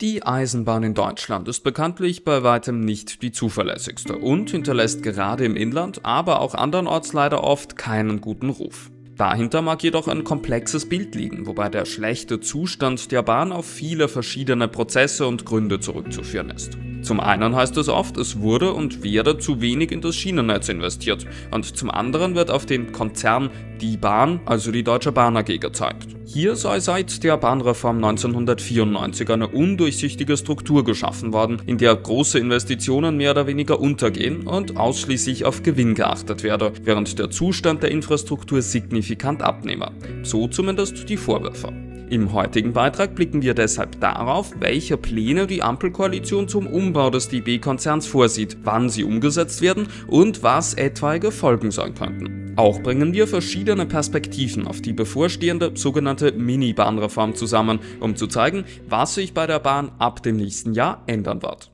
Die Eisenbahn in Deutschland ist bekanntlich bei weitem nicht die zuverlässigste und hinterlässt gerade im Inland, aber auch andernorts leider oft keinen guten Ruf. Dahinter mag jedoch ein komplexes Bild liegen, wobei der schlechte Zustand der Bahn auf viele verschiedene Prozesse und Gründe zurückzuführen ist. Zum einen heißt es oft, es wurde und werde zu wenig in das Schienennetz investiert und zum anderen wird auf den Konzern Die Bahn, also die Deutsche Bahn AG, gezeigt. Hier sei seit der Bahnreform 1994 eine undurchsichtige Struktur geschaffen worden, in der große Investitionen mehr oder weniger untergehen und ausschließlich auf Gewinn geachtet werde, während der Zustand der Infrastruktur signifikant abnehme. So zumindest die Vorwürfe. Im heutigen Beitrag blicken wir deshalb darauf, welche Pläne die Ampelkoalition zum Umbau des DB-Konzerns vorsieht, wann sie umgesetzt werden und was etwaige Folgen sein könnten. Auch bringen wir verschiedene Perspektiven auf die bevorstehende sogenannte Mini-Bahnreform zusammen, um zu zeigen, was sich bei der Bahn ab dem nächsten Jahr ändern wird.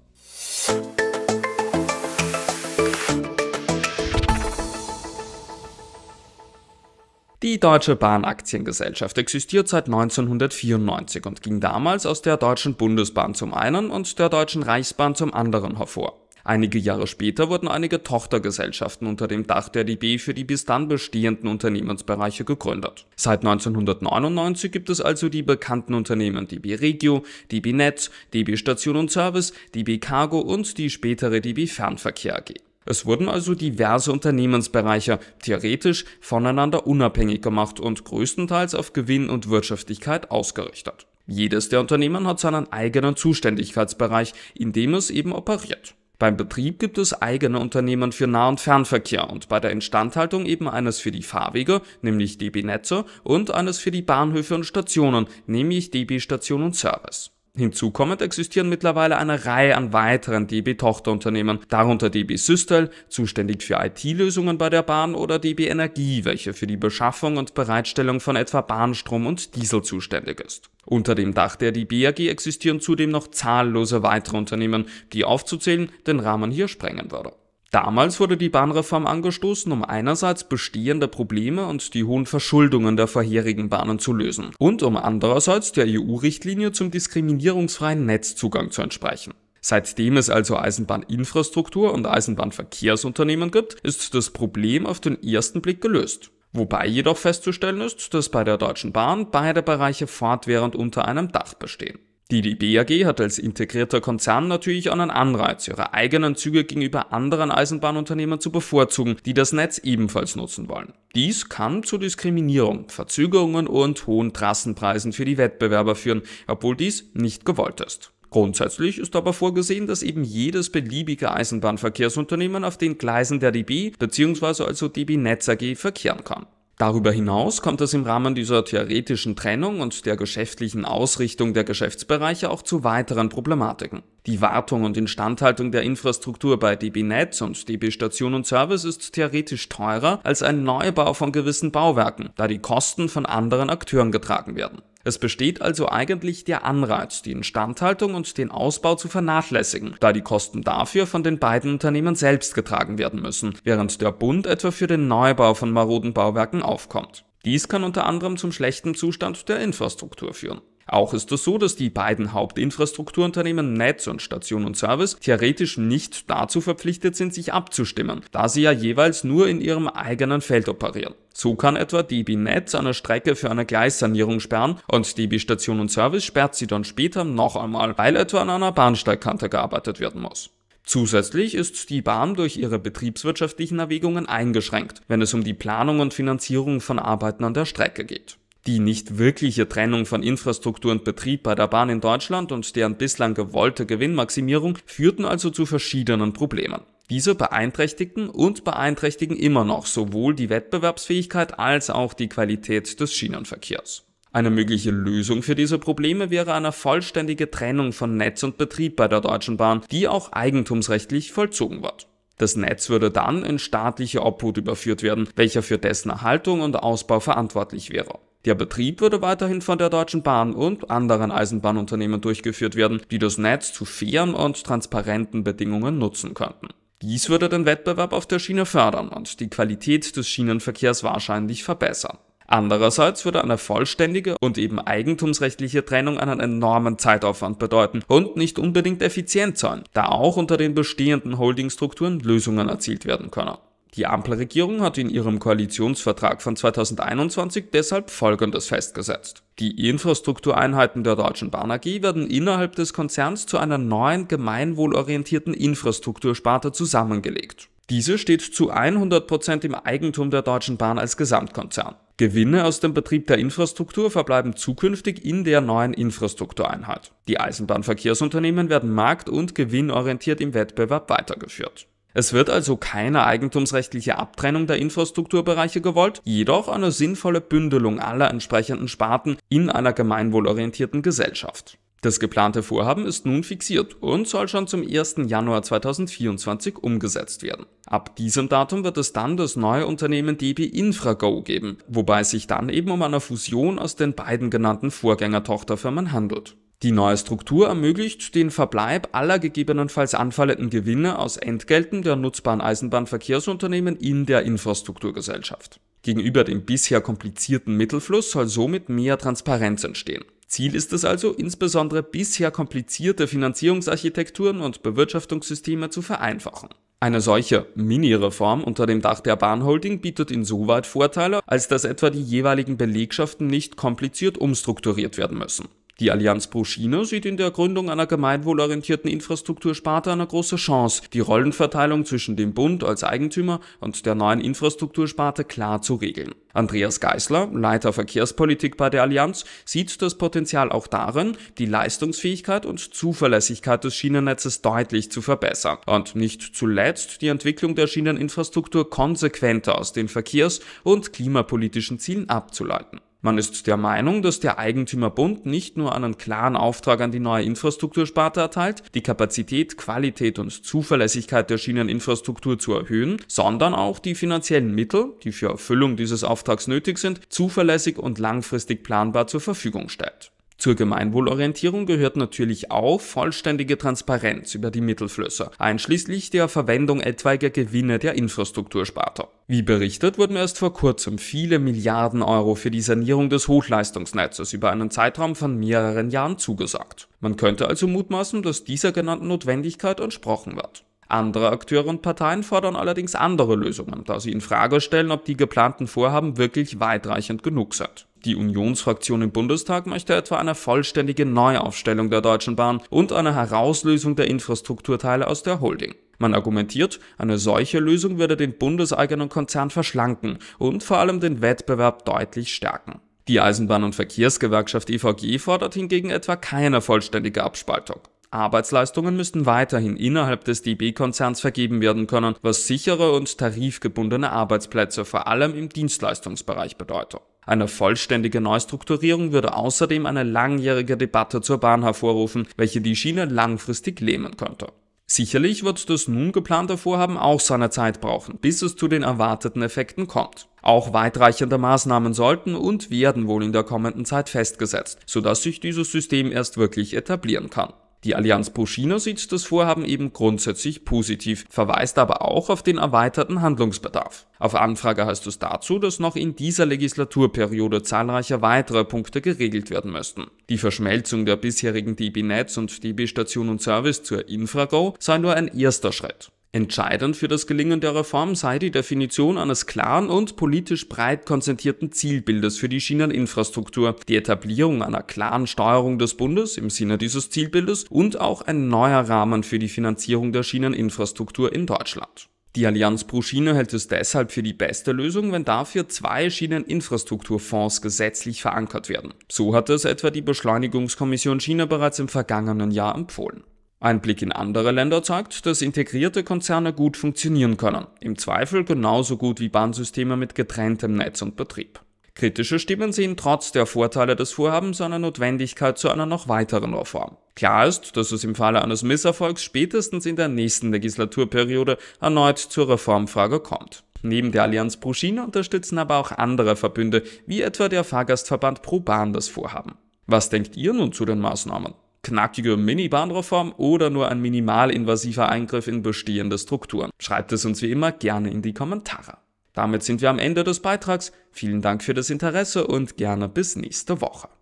Die Deutsche Bahn Aktiengesellschaft existiert seit 1994 und ging damals aus der Deutschen Bundesbahn zum einen und der Deutschen Reichsbahn zum anderen hervor. Einige Jahre später wurden einige Tochtergesellschaften unter dem Dach der DB für die bis dann bestehenden Unternehmensbereiche gegründet. Seit 1999 gibt es also die bekannten Unternehmen DB Regio, DB Netz, DB Station und Service, DB Cargo und die spätere DB Fernverkehr AG. Es wurden also diverse Unternehmensbereiche theoretisch voneinander unabhängig gemacht und größtenteils auf Gewinn und Wirtschaftlichkeit ausgerichtet. Jedes der Unternehmen hat seinen eigenen Zuständigkeitsbereich, in dem es eben operiert. Beim Betrieb gibt es eigene Unternehmen für Nah- und Fernverkehr und bei der Instandhaltung eben eines für die Fahrwege, nämlich DB Netze, und eines für die Bahnhöfe und Stationen, nämlich DB Station und Service. Hinzukommend existieren mittlerweile eine Reihe an weiteren DB-Tochterunternehmen, darunter DB Systel, zuständig für IT-Lösungen bei der Bahn oder DB Energie, welche für die Beschaffung und Bereitstellung von etwa Bahnstrom und Diesel zuständig ist. Unter dem Dach der DB AG existieren zudem noch zahllose weitere Unternehmen, die aufzuzählen den Rahmen hier sprengen würde. Damals wurde die Bahnreform angestoßen, um einerseits bestehende Probleme und die hohen Verschuldungen der vorherigen Bahnen zu lösen und um andererseits der EU-Richtlinie zum diskriminierungsfreien Netzzugang zu entsprechen. Seitdem es also Eisenbahninfrastruktur und Eisenbahnverkehrsunternehmen gibt, ist das Problem auf den ersten Blick gelöst. Wobei jedoch festzustellen ist, dass bei der Deutschen Bahn beide Bereiche fortwährend unter einem Dach bestehen. Die, die BAG hat als integrierter Konzern natürlich einen Anreiz, ihre eigenen Züge gegenüber anderen Eisenbahnunternehmen zu bevorzugen, die das Netz ebenfalls nutzen wollen. Dies kann zu Diskriminierung, Verzögerungen und hohen Trassenpreisen für die Wettbewerber führen, obwohl dies nicht gewollt ist. Grundsätzlich ist aber vorgesehen, dass eben jedes beliebige Eisenbahnverkehrsunternehmen auf den Gleisen der DB bzw. also DB Netz AG verkehren kann. Darüber hinaus kommt es im Rahmen dieser theoretischen Trennung und der geschäftlichen Ausrichtung der Geschäftsbereiche auch zu weiteren Problematiken. Die Wartung und Instandhaltung der Infrastruktur bei DB Netz und DB Station und Service ist theoretisch teurer als ein Neubau von gewissen Bauwerken, da die Kosten von anderen Akteuren getragen werden. Es besteht also eigentlich der Anreiz, die Instandhaltung und den Ausbau zu vernachlässigen, da die Kosten dafür von den beiden Unternehmen selbst getragen werden müssen, während der Bund etwa für den Neubau von maroden Bauwerken aufkommt. Dies kann unter anderem zum schlechten Zustand der Infrastruktur führen. Auch ist es so, dass die beiden Hauptinfrastrukturunternehmen Netz und Station und Service theoretisch nicht dazu verpflichtet sind, sich abzustimmen, da sie ja jeweils nur in ihrem eigenen Feld operieren. So kann etwa DB Netz eine Strecke für eine Gleissanierung sperren und DB Station und Service sperrt sie dann später noch einmal, weil etwa an einer Bahnsteigkante gearbeitet werden muss. Zusätzlich ist die Bahn durch ihre betriebswirtschaftlichen Erwägungen eingeschränkt, wenn es um die Planung und Finanzierung von Arbeiten an der Strecke geht die nicht wirkliche Trennung von Infrastruktur und Betrieb bei der Bahn in Deutschland und deren bislang gewollte Gewinnmaximierung führten also zu verschiedenen Problemen. Diese beeinträchtigten und beeinträchtigen immer noch sowohl die Wettbewerbsfähigkeit als auch die Qualität des Schienenverkehrs. Eine mögliche Lösung für diese Probleme wäre eine vollständige Trennung von Netz und Betrieb bei der Deutschen Bahn, die auch eigentumsrechtlich vollzogen wird. Das Netz würde dann in staatliche Obhut überführt werden, welcher für dessen Erhaltung und Ausbau verantwortlich wäre. Der Betrieb würde weiterhin von der Deutschen Bahn und anderen Eisenbahnunternehmen durchgeführt werden, die das Netz zu fairen und transparenten Bedingungen nutzen könnten. Dies würde den Wettbewerb auf der Schiene fördern und die Qualität des Schienenverkehrs wahrscheinlich verbessern. Andererseits würde eine vollständige und eben eigentumsrechtliche Trennung einen enormen Zeitaufwand bedeuten und nicht unbedingt effizient sein, da auch unter den bestehenden Holdingstrukturen Lösungen erzielt werden können. Die Ampelregierung hat in ihrem Koalitionsvertrag von 2021 deshalb Folgendes festgesetzt. Die Infrastruktureinheiten der Deutschen Bahn AG werden innerhalb des Konzerns zu einer neuen gemeinwohlorientierten Infrastruktursparte zusammengelegt. Diese steht zu 100% Prozent im Eigentum der Deutschen Bahn als Gesamtkonzern. Gewinne aus dem Betrieb der Infrastruktur verbleiben zukünftig in der neuen Infrastruktureinheit. Die Eisenbahnverkehrsunternehmen werden markt- und gewinnorientiert im Wettbewerb weitergeführt. Es wird also keine eigentumsrechtliche Abtrennung der Infrastrukturbereiche gewollt, jedoch eine sinnvolle Bündelung aller entsprechenden Sparten in einer gemeinwohlorientierten Gesellschaft. Das geplante Vorhaben ist nun fixiert und soll schon zum 1. Januar 2024 umgesetzt werden. Ab diesem Datum wird es dann das neue Unternehmen DB Infrago geben, wobei es sich dann eben um eine Fusion aus den beiden genannten Vorgängertochterfirmen handelt. Die neue Struktur ermöglicht den Verbleib aller gegebenenfalls anfallenden Gewinne aus Entgelten der nutzbaren Eisenbahnverkehrsunternehmen in der Infrastrukturgesellschaft. Gegenüber dem bisher komplizierten Mittelfluss soll somit mehr Transparenz entstehen. Ziel ist es also, insbesondere bisher komplizierte Finanzierungsarchitekturen und Bewirtschaftungssysteme zu vereinfachen. Eine solche Mini-Reform unter dem Dach der Bahnholding bietet insoweit Vorteile, als dass etwa die jeweiligen Belegschaften nicht kompliziert umstrukturiert werden müssen. Die Allianz pro China sieht in der Gründung einer gemeinwohlorientierten Infrastruktursparte eine große Chance, die Rollenverteilung zwischen dem Bund als Eigentümer und der neuen Infrastruktursparte klar zu regeln. Andreas Geisler, Leiter Verkehrspolitik bei der Allianz, sieht das Potenzial auch darin, die Leistungsfähigkeit und Zuverlässigkeit des Schienennetzes deutlich zu verbessern und nicht zuletzt die Entwicklung der Schieneninfrastruktur konsequenter aus den verkehrs- und klimapolitischen Zielen abzuleiten. Man ist der Meinung, dass der Eigentümerbund nicht nur einen klaren Auftrag an die neue Infrastruktursparte erteilt, die Kapazität, Qualität und Zuverlässigkeit der Schieneninfrastruktur zu erhöhen, sondern auch die finanziellen Mittel, die für Erfüllung dieses Auftrags nötig sind, zuverlässig und langfristig planbar zur Verfügung stellt. Zur Gemeinwohlorientierung gehört natürlich auch vollständige Transparenz über die Mittelflüsse, einschließlich der Verwendung etwaiger Gewinne der Infrastruktursparte. Wie berichtet wurden erst vor kurzem viele Milliarden Euro für die Sanierung des Hochleistungsnetzes über einen Zeitraum von mehreren Jahren zugesagt. Man könnte also mutmaßen, dass dieser genannten Notwendigkeit entsprochen wird. Andere Akteure und Parteien fordern allerdings andere Lösungen, da sie in Frage stellen, ob die geplanten Vorhaben wirklich weitreichend genug sind. Die Unionsfraktion im Bundestag möchte etwa eine vollständige Neuaufstellung der Deutschen Bahn und eine Herauslösung der Infrastrukturteile aus der Holding. Man argumentiert, eine solche Lösung würde den bundeseigenen Konzern verschlanken und vor allem den Wettbewerb deutlich stärken. Die Eisenbahn- und Verkehrsgewerkschaft EVG fordert hingegen etwa keine vollständige Abspaltung. Arbeitsleistungen müssten weiterhin innerhalb des DB-Konzerns vergeben werden können, was sichere und tarifgebundene Arbeitsplätze vor allem im Dienstleistungsbereich bedeutet. Eine vollständige Neustrukturierung würde außerdem eine langjährige Debatte zur Bahn hervorrufen, welche die Schiene langfristig lähmen könnte. Sicherlich wird das nun geplante Vorhaben auch seine Zeit brauchen, bis es zu den erwarteten Effekten kommt. Auch weitreichende Maßnahmen sollten und werden wohl in der kommenden Zeit festgesetzt, sodass sich dieses System erst wirklich etablieren kann. Die Allianz pro China sieht das Vorhaben eben grundsätzlich positiv, verweist aber auch auf den erweiterten Handlungsbedarf. Auf Anfrage heißt es dazu, dass noch in dieser Legislaturperiode zahlreiche weitere Punkte geregelt werden müssten. Die Verschmelzung der bisherigen DB Netz und DB Station und Service zur Infrago sei nur ein erster Schritt. Entscheidend für das Gelingen der Reform sei die Definition eines klaren und politisch breit konzentrierten Zielbildes für die Schieneninfrastruktur, die Etablierung einer klaren Steuerung des Bundes im Sinne dieses Zielbildes und auch ein neuer Rahmen für die Finanzierung der Schieneninfrastruktur in Deutschland. Die Allianz pro Schiene hält es deshalb für die beste Lösung, wenn dafür zwei Schieneninfrastrukturfonds gesetzlich verankert werden. So hat es etwa die Beschleunigungskommission China bereits im vergangenen Jahr empfohlen. Ein Blick in andere Länder zeigt, dass integrierte Konzerne gut funktionieren können, im Zweifel genauso gut wie Bahnsysteme mit getrenntem Netz und Betrieb. Kritische Stimmen sehen trotz der Vorteile des Vorhabens eine Notwendigkeit zu einer noch weiteren Reform. Klar ist, dass es im Falle eines Misserfolgs spätestens in der nächsten Legislaturperiode erneut zur Reformfrage kommt. Neben der Allianz Pro Schiene unterstützen aber auch andere Verbünde, wie etwa der Fahrgastverband Pro Bahn, das Vorhaben. Was denkt ihr nun zu den Maßnahmen? knackige Mini-Bahnreform oder nur ein minimalinvasiver Eingriff in bestehende Strukturen? Schreibt es uns wie immer gerne in die Kommentare. Damit sind wir am Ende des Beitrags. Vielen Dank für das Interesse und gerne bis nächste Woche.